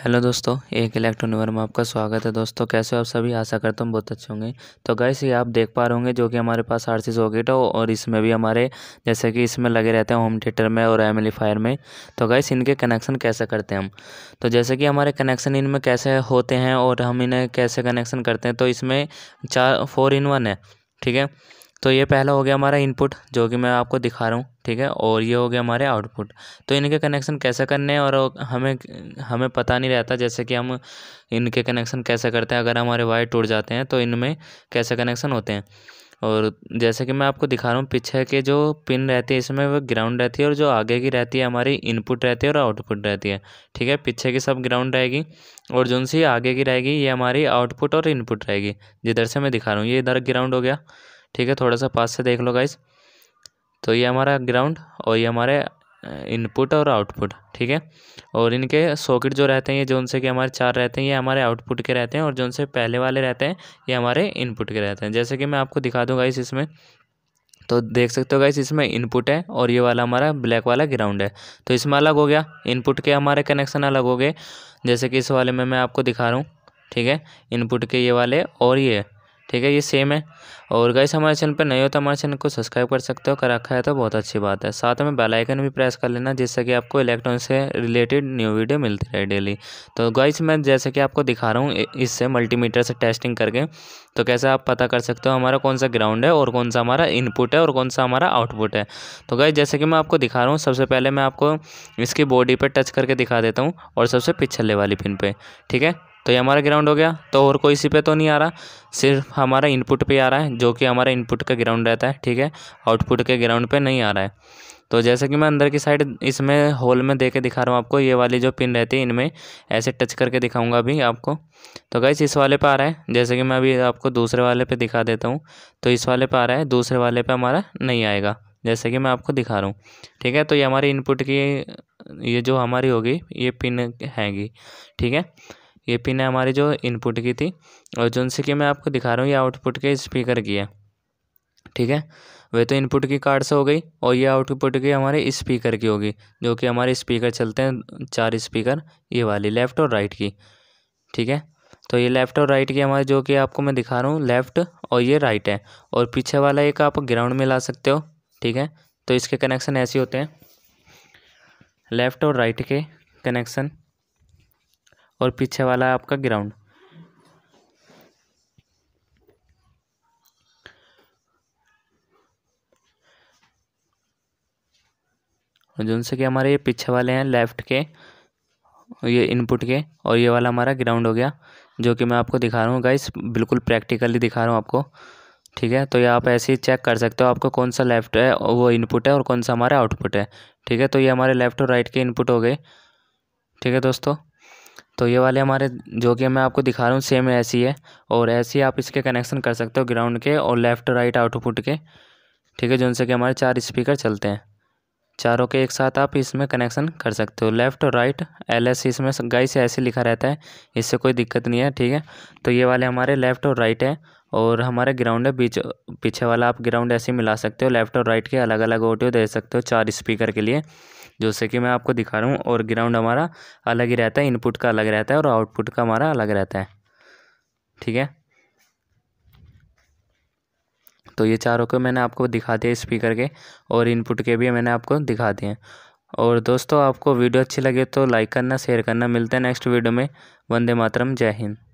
hello दोस्तों एक electronic में आपका स्वागत है दोस्तों कैसे हो आप सभी आशा करता हूँ बहुत अच्छे होंगे तो गैस ये आप देख पा रहे होंगे जो कि हमारे पास आर सी सॉकेट हो और इसमें भी हमारे जैसे कि इसमें लगे रहते हैं होम थिएटर में और एम्पलीफायर e में तो गैस इनके कनेक्शन कैसे करते हैं हम तो जैसे कि हमारे कनेक्शन इनमें कैसे होते हैं और हम इन्हें कैसे कनेक्शन करते हैं तो इसमें चार फोर इन वन है ठीक है तो ये पहला हो गया हमारा इनपुट जो कि मैं आपको दिखा रहा हूँ ठीक है और ये हो गया हमारे आउटपुट तो इनके कनेक्शन कैसे करने हैं और हमें हमें पता नहीं रहता जैसे कि हम इनके कनेक्शन कैसे करते हैं अगर हमारे वायर टूट जाते हैं तो इनमें कैसे कनेक्शन होते हैं और जैसे कि मैं आपको दिखा रहा हूँ पीछे के जो पिन रहती है इसमें वो ग्राउंड रहती है और जो आगे की रहती है हमारी इनपुट रहती है और आउटपुट रहती है ठीक है पीछे की सब ग्राउंड रहेगी और जो सी आगे की रहेगी ये हमारी आउटपुट और इनपुट रहेगी जिधर से मैं दिखा रहा हूँ ये इधर ग्राउंड हो गया ठीक है थोड़ा सा पास से देख लो गाइस तो ये हमारा ग्राउंड और ये हमारे इनपुट और आउटपुट ठीक है और इनके सॉकेट जो रहते हैं ये जो उनसे कि हमारे चार रहते हैं ये हमारे आउटपुट के रहते हैं और जो उनसे पहले वाले रहते हैं ये हमारे इनपुट के रहते हैं जैसे कि मैं आपको दिखा दूँगा इस इसमें तो देख सकते हो गाइस इसमें इनपुट है और ये वाला हमारा ब्लैक वाला ग्राउंड है तो इसमें अलग हो गया इनपुट के हमारे कनेक्शन अलग हो गए जैसे कि इस वाले में मैं आपको दिखा रहा हूँ ठीक है इनपुट के ये वाले और ये ठीक है ये सेम है और गाइस हमारे चैनल पर नए हो तो हमारे चैनल को सब्सक्राइब कर सकते हो कर रखा है तो बहुत अच्छी बात है साथ में बेल आइकन भी प्रेस कर लेना जिससे कि आपको इलेक्ट्रॉनिक्स से रिलेटेड न्यू वीडियो मिलती रहे डेली तो गाइस मैं जैसे कि आपको दिखा रहा हूँ इससे मल्टीमीटर से टेस्टिंग करके तो कैसे आप पता कर सकते हो हमारा कौन सा ग्राउंड है और कौन सा हमारा इनपुट है और कौन सा हमारा आउटपुट है तो गाइस जैसे कि मैं आपको दिखा रहा हूँ सबसे पहले मैं आपको इसकी बॉडी पर टच करके दिखा देता हूँ और सबसे पिछले वाली पिन पर ठीक है तो ये हमारा ग्राउंड हो गया तो और कोई इसी पे तो नहीं आ रहा सिर्फ हमारा इनपुट पे आ रहा है जो कि हमारा इनपुट का ग्राउंड रहता है ठीक है आउटपुट के ग्राउंड पे नहीं आ रहा है तो जैसे कि मैं अंदर की साइड इसमें होल में दे के दिखा रहा हूँ आपको ये वाली जो पिन रहती है इनमें ऐसे टच करके दिखाऊंगा अभी आपको तो गैस इस वाले पे आ रहा है जैसे कि मैं अभी आपको दूसरे वाले पे दिखा देता हूँ तो इस वाले पे आ रहा है दूसरे वाले पे हमारा नहीं आएगा जैसे कि मैं आपको दिखा रहा हूँ ठीक है तो ये हमारी इनपुट की ये जो हमारी होगी ये पिन हैगी ठीक है ये पिन है हमारी जो इनपुट की थी और जो से कि मैं आपको दिखा रहा हूँ ये आउटपुट के स्पीकर की है ठीक है वह तो इनपुट की कार्ड से हो गई और ये आउटपुट की हमारे स्पीकर की होगी जो कि हमारे स्पीकर चलते हैं चार स्पीकर ये वाली लेफ़्ट और राइट की ठीक है तो ये लेफ़्ट और राइट की हमारे जो कि आपको मैं दिखा रहा हूँ लेफ़्ट और ये राइट है और पीछे वाला एक आप ग्राउंड में ला सकते हो ठीक है तो इसके कनेक्शन ऐसे होते हैं लेफ़्ट और राइट के कनेक्शन और पीछे वाला है आपका ग्राउंड जिनसे कि हमारे ये पीछे वाले हैं लेफ्ट के ये इनपुट के और ये वाला हमारा ग्राउंड हो गया जो कि मैं आपको दिखा रहा हूँ गाइस बिल्कुल प्रैक्टिकली दिखा रहा हूँ आपको ठीक है तो ये आप ऐसे ही चेक कर सकते हो आपको कौन सा लेफ्ट है वो इनपुट है और कौन सा हमारा आउटपुट है ठीक है तो ये हमारे लेफ्ट और राइट के इनपुट हो गए ठीक है दोस्तों तो ये वाले हमारे जो कि मैं आपको दिखा रहा हूँ सेम ऐसी है और ऐसी आप इसके कनेक्शन कर सकते हो ग्राउंड के और लेफ़्ट राइट आउटपुट के ठीक है जिनसे कि हमारे चार स्पीकर चलते हैं चारों के एक साथ आप इसमें कनेक्शन कर सकते हो लेफ़्ट और राइट एल एस इसमें से ऐसे लिखा रहता है इससे कोई दिक्कत नहीं है ठीक है तो ये वाले हमारे लेफ़्ट और राइट है और हमारा ग्राउंड है बीच पीछे वाला आप ग्राउंड ऐसे मिला सकते हो लेफ्ट और राइट के अलग अलग ऑडियो दे सकते हो चार स्पीकर के लिए जैसे कि मैं आपको दिखा रहा हूँ और ग्राउंड हमारा अलग ही रहता है इनपुट का अलग रहता है और आउटपुट का हमारा अलग रहता है ठीक है तो ये चारों के मैंने आपको दिखा दिए स्पीकर के और इनपुट के भी मैंने आपको दिखा दिए और दोस्तों आपको वीडियो अच्छी लगे तो लाइक करना शेयर करना मिलते हैं नेक्स्ट वीडियो में वंदे मातरम जय हिंद